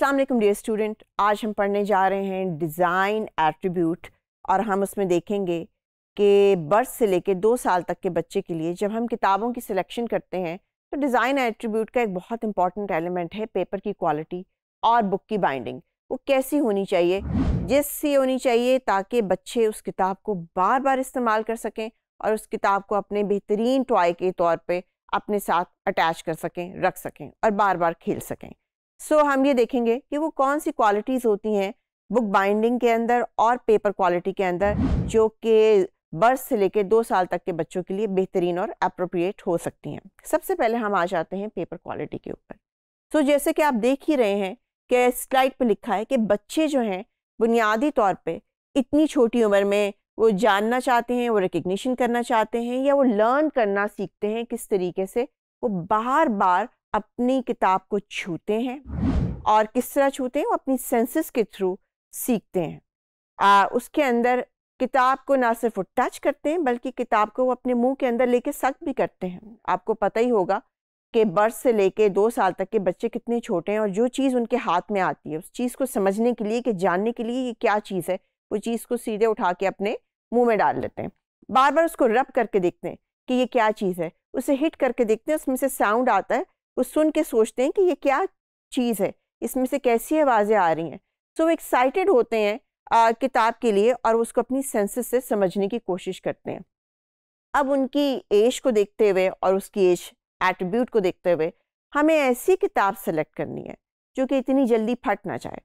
अस्सलाम वालेकुम dear student आज हम पढ़ने जा रहे हैं डिज़ाइन एट्रीब्यूट और हम उसमें देखेंगे कि बर्थ से लेकर दो साल तक के बच्चे के लिए जब हम किताबों की सिलेक्शन करते हैं तो डिज़ाइन एट्रीब्यूट का एक बहुत इंपॉर्टेंट एलिमेंट है पेपर की क्वालिटी और बुक की बाइंडिंग वो कैसी होनी चाहिए जिससे होनी चाहिए ताकि बच्चे उस किताब को बार बार इस्तेमाल कर सकें और उस किताब को अपने बेहतरीन टॉय के तौर पर अपने साथ अटैच कर सकें रख सकें और बार बार खेल सकें सो so, हम ये देखेंगे कि वो कौन सी क्वालिटीज़ होती हैं बुक बाइंडिंग के अंदर और पेपर क्वालिटी के अंदर जो कि बर्थ से लेकर दो साल तक के बच्चों के लिए बेहतरीन और अप्रोप्रिएट हो सकती हैं सबसे पहले हम आ जाते हैं पेपर क्वालिटी के ऊपर सो so, जैसे कि आप देख ही रहे हैं कि स्लाइड पर लिखा है कि बच्चे जो हैं बुनियादी तौर पर इतनी छोटी उम्र में वो जानना चाहते हैं वो रिकग्निशन करना चाहते हैं या वो लर्न करना सीखते हैं किस तरीके से वो बार बार अपनी किताब को छूते हैं और किस तरह छूते हैं वो अपनी सेंसेस के थ्रू सीखते हैं आ, उसके अंदर किताब को ना सिर्फ वो टच करते हैं बल्कि किताब को वो अपने मुंह के अंदर लेके सख्त भी करते हैं आपको पता ही होगा कि बर्थ से लेके दो साल तक के बच्चे कितने छोटे हैं और जो चीज़ उनके हाथ में आती है उस चीज़ को समझने के लिए कि जानने के लिए ये क्या चीज़ है वो चीज़ को सीधे उठा के अपने मुंह में डाल लेते हैं बार बार उसको रब करके देखते हैं कि ये क्या चीज़ है उसे हिट करके देखते हैं उसमें से साउंड आता है वो सुन के सोचते हैं कि ये क्या चीज़ है इसमें से कैसी आवाज़ें आ रही हैं सो वो एक्साइटेड होते हैं आ, किताब के लिए और उसको अपनी सेंसेस से समझने की कोशिश करते हैं अब उनकी एज को देखते हुए और उसकी एज एट्रीब्यूट को देखते हुए हमें ऐसी किताब सेलेक्ट करनी है जो कि इतनी जल्दी फट ना जाए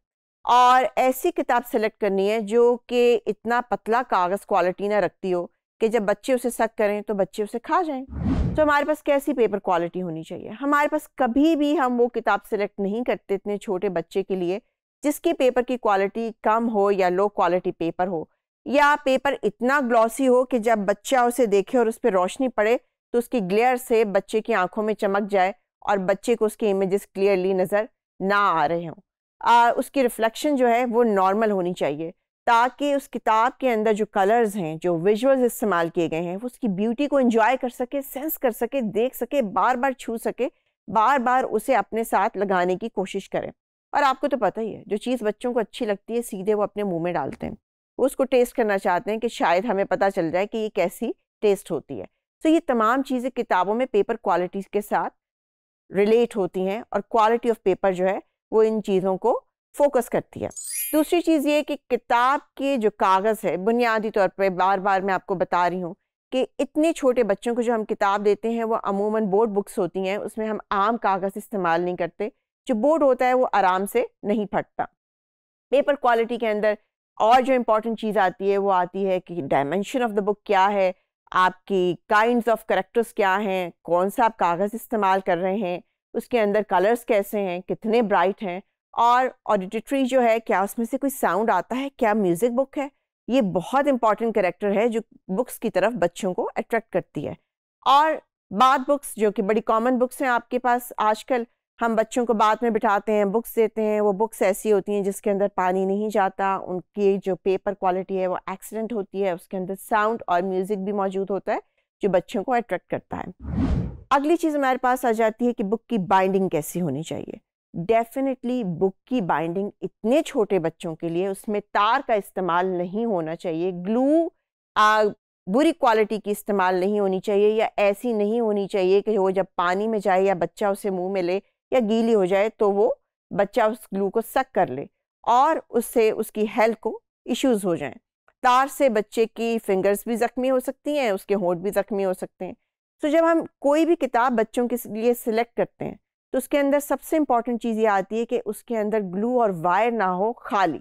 और ऐसी किताब सेलेक्ट करनी है जो कि इतना पतला कागज़ क्वालिटी ना रखती हो कि जब बच्चे उसे सक करें तो बच्चे उसे खा जाएं तो हमारे पास कैसी पेपर क्वालिटी होनी चाहिए हमारे पास कभी भी हम वो किताब सेलेक्ट नहीं करते इतने छोटे बच्चे के लिए जिसके पेपर की क्वालिटी कम हो या लो क्वालिटी पेपर हो या पेपर इतना ग्लॉसी हो कि जब बच्चा उसे देखे और उस पर रोशनी पड़े तो उसकी ग्लेयर से बच्चे की आंखों में चमक जाए और बच्चे को उसके इमेजेस क्लियरली नज़र ना आ रहे हों उसकी रिफ्लेक्शन जो है वो नॉर्मल होनी चाहिए ताकि उस किताब के अंदर जो कलर्स हैं जो विजुअल्स इस्तेमाल किए गए हैं वो उसकी ब्यूटी को एंजॉय कर सके सेंस कर सके देख सके बार बार छू सके बार बार उसे अपने साथ लगाने की कोशिश करें और आपको तो पता ही है जो चीज़ बच्चों को अच्छी लगती है सीधे वो अपने मुँह में डालते हैं वो उसको टेस्ट करना चाहते हैं कि शायद हमें पता चल जाए कि ये कैसी टेस्ट होती है तो ये तमाम चीज़ें किताबों में पेपर क्वालिटी के साथ रिलेट होती हैं और क्वालिटी ऑफ पेपर जो है वो इन चीज़ों को फोकस करती है दूसरी चीज़ ये कि किताब के जो कागज़ है बुनियादी तौर पे बार बार मैं आपको बता रही हूँ कि इतने छोटे बच्चों को जो हम किताब देते हैं वो अमूमन बोर्ड बुक्स होती हैं उसमें हम आम कागज़ इस्तेमाल नहीं करते जो बोर्ड होता है वो आराम से नहीं फटता पेपर क्वालिटी के अंदर और जो इम्पोर्टेंट चीज़ आती है वो आती है कि डायमेंशन ऑफ द बुक क्या है आपकी काइंड ऑफ करेक्टर्स क्या हैं कौन सा आप कागज़ इस्तेमाल कर रहे हैं उसके अंदर कलर्स कैसे हैं कितने ब्राइट हैं और ऑडिटरी जो है क्या उसमें से कोई साउंड आता है क्या म्यूज़िक बुक है ये बहुत इंपॉर्टेंट करेक्टर है जो बुक्स की तरफ बच्चों को अट्रैक्ट करती है और बात बुक्स जो कि बड़ी कॉमन बुक्स हैं आपके पास आजकल हम बच्चों को बाद में बिठाते हैं बुक्स देते हैं वो बुक्स ऐसी होती हैं जिसके अंदर पानी नहीं जाता उनकी जो पेपर क्वालिटी है वो एक्सीडेंट होती है उसके अंदर साउंड और म्यूज़िक भी मौजूद होता है जो बच्चों को अट्रैक्ट करता है अगली चीज़ हमारे पास आ जाती है कि बुक की बाइंडिंग कैसी होनी चाहिए डेफिनेटली बुक की बाइंडिंग इतने छोटे बच्चों के लिए उसमें तार का इस्तेमाल नहीं होना चाहिए ग्लू आ, बुरी क्वालिटी की इस्तेमाल नहीं होनी चाहिए या ऐसी नहीं होनी चाहिए कि वो जब पानी में जाए या बच्चा उसे मुंह में ले या गीली हो जाए तो वो बच्चा उस ग्लू को सक कर ले और उससे उसकी हेल्थ को इश्यूज़ हो जाएं तार से बच्चे की फिंगर्स भी ज़ख्मी हो सकती हैं उसके होंठ भी ज़ख्मी हो सकते हैं तो जब हम कोई भी किताब बच्चों के लिए सिलेक्ट करते हैं तो उसके अंदर सबसे इंपॉर्टेंट चीज़ ये आती है कि उसके अंदर ग्लू और वायर ना हो खाली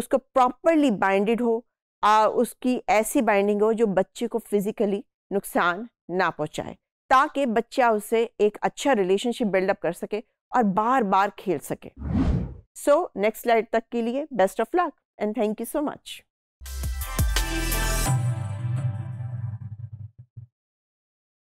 उसको प्रॉपरली बाइंडेड हो आ, उसकी ऐसी बाइंडिंग हो जो बच्चे को फिज़िकली नुकसान ना पहुंचाए ताकि बच्चा उससे एक अच्छा रिलेशनशिप बिल्डअप कर सके और बार बार खेल सके सो नेक्स्ट स्लाइड तक के लिए best of luck and thank you so much